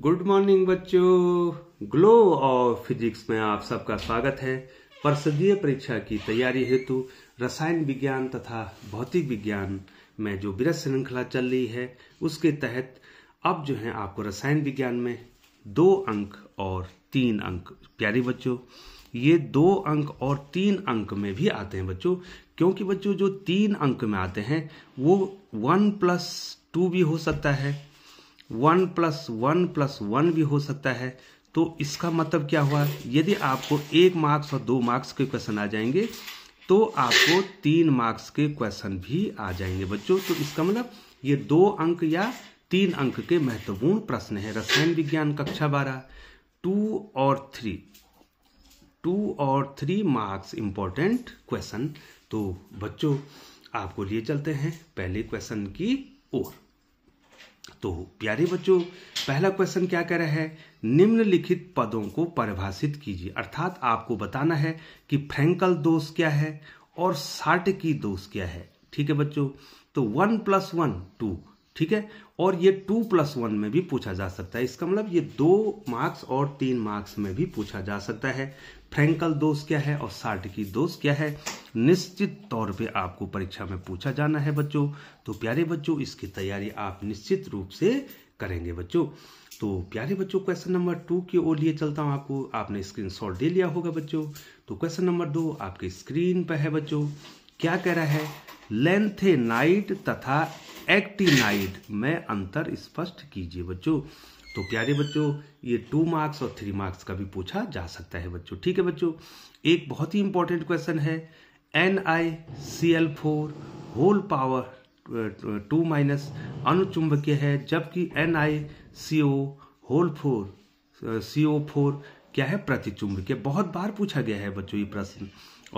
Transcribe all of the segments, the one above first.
good morning बच्चों glow of physics में आप सबका स्वागत है परसदीय परीक्षा की तैयारी हेतु रसायन विज्ञान तथा भौतिक विज्ञान में जो विरस श्रृंखला चल रही है उसके तहत अब जो है आपको रसायन विज्ञान में दो अंक और तीन अंक प्यारी बच्चों ये दो अंक और तीन अंक में भी आते हैं बच्चों क्योंकि बच्चों जो तीन अंक में आते हैं वो वन प्लस टू भी हो सकता है one plus one plus one भी हो सकता है तो इसका मतलब क्या हुआ यदि आपको एक मार्क्स और दो मार्क्स के क्वेश्चन आ जाएंगे तो आपको तीन मार्क्स के क्वेश्चन भी आ जाएंगे बच्चों तो इसका मतलब ये दो अंक या तीन अंक के महत्वपूर्ण प्रश्न है रसायन विज्ञान कक्षा बारह टू और थ्री टू और थ्री मार्क्स इंपॉर्टेंट क्वेश्चन तो बच्चों आपको लिए चलते हैं पहले क्वेश्चन की ओर तो प्यारे बच्चों पहला क्वेश्चन क्या कह रहा है निम्नलिखित पदों को परिभाषित कीजिए अर्थात आपको बताना है कि फ्रेंकल दोष क्या है और साठ की दोष क्या है ठीक है बच्चों तो वन प्लस वन टू ठीक है और ये टू प्लस वन में भी पूछा जा सकता है इसका मतलब ये दो मार्क्स और तीन मार्क्स में भी पूछा जा सकता है फ्रेंकल दोष क्या है और की दोष क्या है निश्चित तौर पे आपको परीक्षा में पूछा जाना है बच्चों तो प्यारे बच्चों इसकी तैयारी आप निश्चित रूप से करेंगे बच्चों तो प्यारे बच्चों क्वेश्चन नंबर टू की ओर लिए चलता हूँ आपको आपने शॉट दे लिया होगा बच्चों तो क्वेश्चन नंबर दो आपके स्क्रीन पर है बच्चों क्या कह रहा है नाइट तथा एक्टिनाइड में अंतर स्पष्ट कीजिए बच्चों तो प्यारे बच्चों ये टू मार्क्स और थ्री मार्क्स का भी पूछा जा सकता है बच्चों ठीक है बच्चों एक बहुत ही इंपॉर्टेंट क्वेश्चन है N I C L four whole power two minus अनुचुंबकीय है जबकि N I C O whole four C O four क्या है प्रतिचुंबकीय बहुत बार पूछा गया है बच्चों ये प्रश्न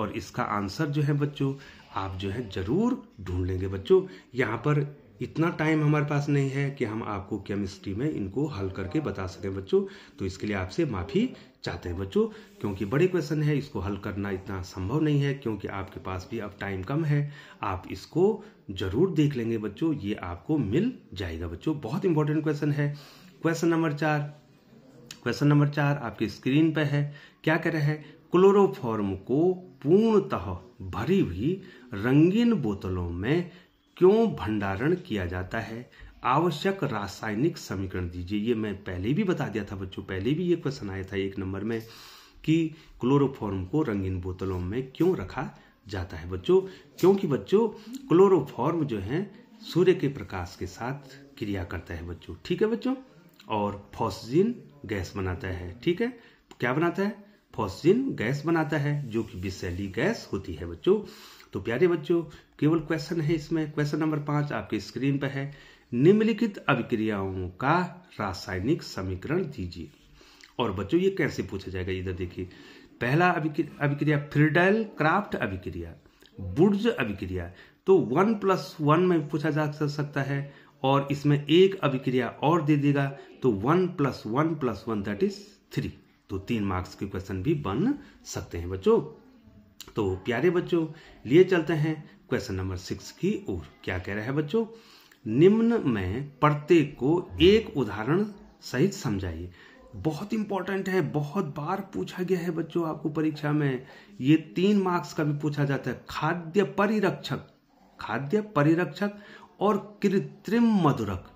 और इसका आंसर जो है बच्चों आप जो है जरूर ढूंढ लेंगे बच्चों यहाँ पर इतना टाइम हमारे पास नहीं है कि हम आपको केमिस्ट्री में इनको हल करके बता सकें बच्चों तो इसके लिए आपसे माफ़ी चाहते हैं बच्चों क्योंकि बड़े क्वेश्चन है इसको हल करना इतना संभव नहीं है क्योंकि आपके पास भी अब टाइम कम है आप इसको ज़रूर देख लेंगे बच्चों ये आपको मिल जाएगा बच्चों बहुत इंपॉर्टेंट क्वेश्चन है क्वेश्चन नंबर चार क्वेश्चन नंबर चार आपकी स्क्रीन पर है क्या कह रहे हैं क्लोरोफॉर्म को पूर्णतः भरी हुई रंगीन बोतलों में क्यों भंडारण किया जाता है आवश्यक रासायनिक समीकरण दीजिए ये मैं पहले भी बता दिया था बच्चों पहले भी ये क्वेश्चन आया था एक नंबर में कि क्लोरोफॉर्म को रंगीन बोतलों में क्यों रखा जाता है बच्चों क्योंकि बच्चों क्लोरोफॉर्म जो है सूर्य के प्रकाश के साथ क्रिया करता है बच्चों ठीक है बच्चों और फॉसजिन गैस बनाता है ठीक है क्या बनाता है फॉस्जिन गैस बनाता है जो कि विशैली गैस होती है बच्चों तो प्यारे बच्चों केवल क्वेश्चन है इसमें क्वेश्चन नंबर पांच आपके स्क्रीन पर है निम्नलिखित अभिक्रियाओं का रासायनिक समीकरण दीजिए और बच्चों ये कैसे पूछा जाएगा इधर देखिए पहला अभिक्रिया फ्रिडल क्राफ्ट अभिक्रिया बुर्ज अभिक्रिया तो वन प्लस वन में पूछा जा सकता है और इसमें एक अभिक्रिया और दे देगा तो one plus one plus one that is three तो तीन मार्क्स के क्वेश्चन भी बन सकते हैं बच्चों तो प्यारे बच्चों लिए चलते हैं क्वेश्चन नंबर सिक्स की ओर क्या कह रहा है बच्चों निम्न में प्रत्येक को एक उदाहरण सहित समझाइए बहुत इंपॉर्टेंट है बहुत बार पूछा गया है बच्चों आपको परीक्षा में ये तीन मार्क्स का भी पूछा जाता है खाद्य परिरक्षक खाद्य परिरक्षक और कृत्रिम मधुरक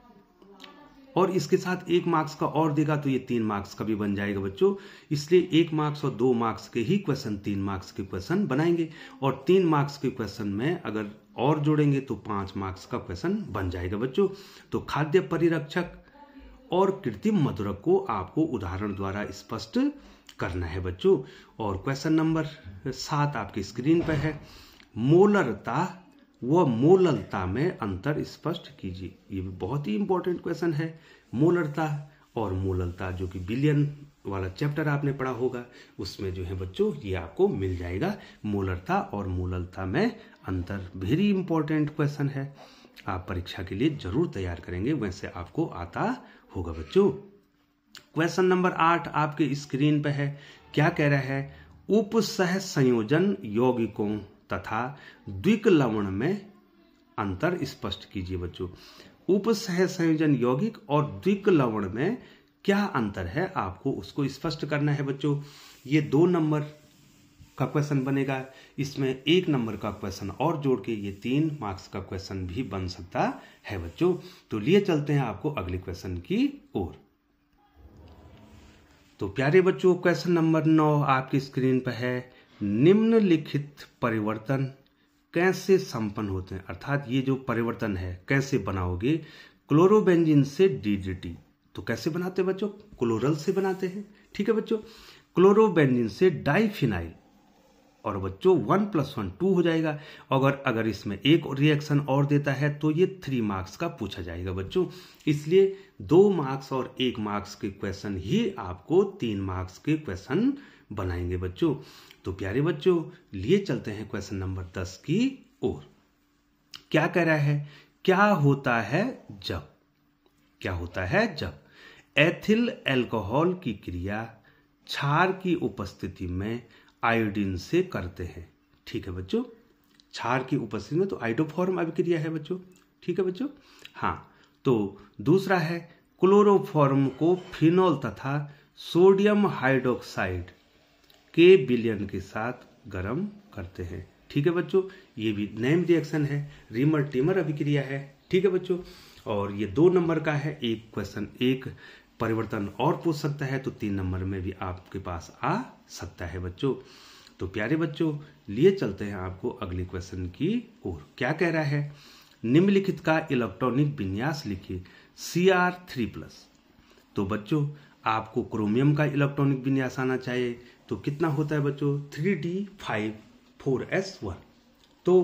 और इसके साथ एक मार्क्स का और देगा तो ये तीन मार्क्स का भी बन जाएगा बच्चों इसलिए एक मार्क्स और दो मार्क्स के ही क्वेश्चन तीन मार्क्स के क्वेश्चन बनाएंगे और तीन मार्क्स के क्वेश्चन में अगर और जोड़ेंगे तो पांच मार्क्स का क्वेश्चन बन जाएगा बच्चों तो खाद्य परिरक्षक और कृत्रिम मधुरक को आपको उदाहरण द्वारा स्पष्ट करना है बच्चों और क्वेश्चन नंबर सात आपकी स्क्रीन पर है मोलरता व मोललता में अंतर स्पष्ट कीजिए ये भी बहुत ही इंपॉर्टेंट क्वेश्चन है मोलरता और मोललता जो कि बिलियन वाला चैप्टर आपने पढ़ा होगा उसमें जो है बच्चों ये आपको मिल जाएगा मोलरता और मोललता में अंतर वेरी इंपॉर्टेंट क्वेश्चन है आप परीक्षा के लिए जरूर तैयार करेंगे वैसे आपको आता होगा बच्चों क्वेश्चन नंबर आठ आपके स्क्रीन पे है क्या कह रहा है उपसह संयोजन यौगिकों तथा द्विक लवण में अंतर स्पष्ट कीजिए बच्चों उपसह संयोजन यौगिक और द्विक लवण में क्या अंतर है आपको उसको स्पष्ट करना है बच्चों ये दो नंबर का क्वेश्चन बनेगा इसमें एक नंबर का क्वेश्चन और जोड़ के ये तीन मार्क्स का क्वेश्चन भी बन सकता है बच्चों तो लिए चलते हैं आपको अगले क्वेश्चन की ओर तो प्यारे बच्चों क्वेश्चन नंबर नौ आपकी स्क्रीन पर है निम्नलिखित परिवर्तन कैसे संपन्न होते हैं अर्थात ये जो परिवर्तन है कैसे बनाओगे क्लोरोबेंजिन से डीडीटी तो कैसे बनाते हैं बच्चों क्लोरल से बनाते हैं ठीक है बच्चों क्लोरोबेंजिन से डाइफिनाइल और बच्चों वन प्लस वन टू हो जाएगा अगर अगर इसमें एक रिएक्शन और देता है तो ये थ्री मार्क्स का पूछा जाएगा बच्चों इसलिए दो मार्क्स और एक मार्क्स के क्वेश्चन ही आपको तीन मार्क्स के क्वेश्चन बनाएंगे बच्चों तो प्यारे बच्चों लिए चलते हैं क्वेश्चन नंबर दस की ओर क्या कह रहा है क्या होता है जब क्या होता है जब एथिल एल्कोहल की क्रिया छार की उपस्थिति में आयोडीन से करते हैं ठीक है बच्चों क्षार की उपस्थिति में तो आइडोफॉर्म अभिक्रिया है बच्चों ठीक है बच्चों हाँ तो दूसरा है क्लोरोफॉर्म को फिनॉल तथा सोडियम हाइड्रोक्साइड के बिलियन के साथ गर्म करते हैं ठीक है बच्चों ये भी नेम रिएक्शन है रिमर टीमर अभिक्रिया है ठीक है बच्चों और ये दो नंबर का है एक क्वेश्चन एक परिवर्तन और पूछ सकता है तो तीन नंबर में भी आपके पास आ सकता है बच्चों तो प्यारे बच्चों लिए चलते हैं आपको अगले क्वेश्चन की ओर क्या कह रहा है निम्नलिखित का इलेक्ट्रॉनिक विन्यास लिखिए सी आर थ्री प्लस तो बच्चों आपको क्रोमियम का इलेक्ट्रॉनिक विन्यास आना चाहिए तो कितना होता है बच्चों three D five four S one तो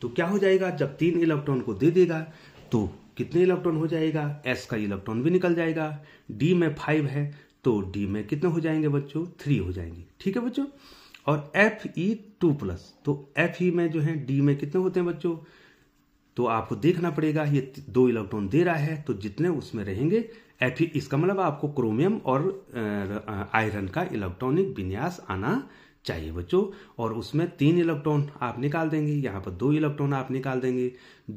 तो क्या हो जाएगा जब तीन इलेक्ट्रॉन को दे देगा तो कितने इलेक्ट्रॉन हो जाएगा एस का इलेक्ट्रॉन भी निकल जाएगा डी में फाइव है तो डी में कितने हो जाएंगे बच्चों थ्री हो जाएंगे ठीक है बच्चों और एफ ई टू प्लस तो एफ ई e में जो है डी में कितने होते हैं बच्चों तो आपको देखना पड़ेगा ये दो इलेक्ट्रॉन दे रहा है तो जितने उसमें रहेंगे एफ ई e, इसका मतलब आपको क्रोमियम और आयरन का इलेक्ट्रॉनिक विन्यास आना चाहिए बच्चों और उसमें तीन इलेक्ट्रॉन आप निकाल देंगे यहाँ पर दो इलेक्ट्रॉन आप निकाल देंगे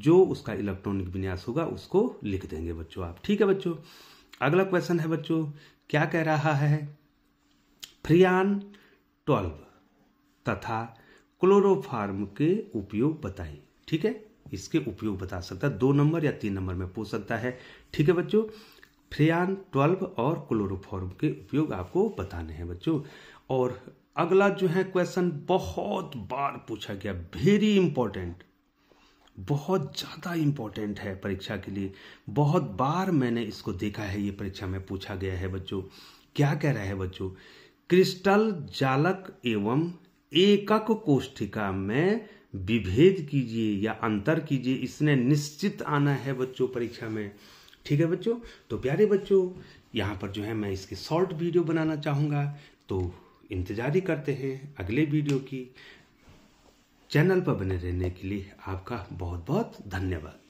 जो उसका इलेक्ट्रॉनिक विन्यास होगा उसको लिख देंगे बच्चों आप ठीक है बच्चों अगला क्वेश्चन है बच्चों क्या कह रहा है फ्रियान ट्वेल्व तथा क्लोरोफार्म के उपयोग बताइए ठीक है इसके उपयोग बता सकता है दो नंबर या तीन नंबर में पूछ सकता है ठीक है बच्चों फ्रियान ट्वेल्व और क्लोरोफॉर्म के उपयोग आपको बताने हैं बच्चों और अगला जो है क्वेश्चन बहुत बार पूछा गया वेरी इंपॉर्टेंट बहुत ज़्यादा इंपॉर्टेंट है परीक्षा के लिए बहुत बार मैंने इसको देखा है ये परीक्षा में पूछा गया है बच्चों क्या कह रहा है बच्चों क्रिस्टल जालक एवं एकक कोष्ठिका में विभेद कीजिए या अंतर कीजिए इसने निश्चित आना है बच्चों परीक्षा में ठीक है बच्चों तो प्यारे बच्चों यहां पर जो है मैं इसकी शॉर्ट वीडियो बनाना चाहूंगा तो इंतजार ही करते हैं अगले वीडियो की चैनल पर बने रहने के लिए आपका बहुत बहुत धन्यवाद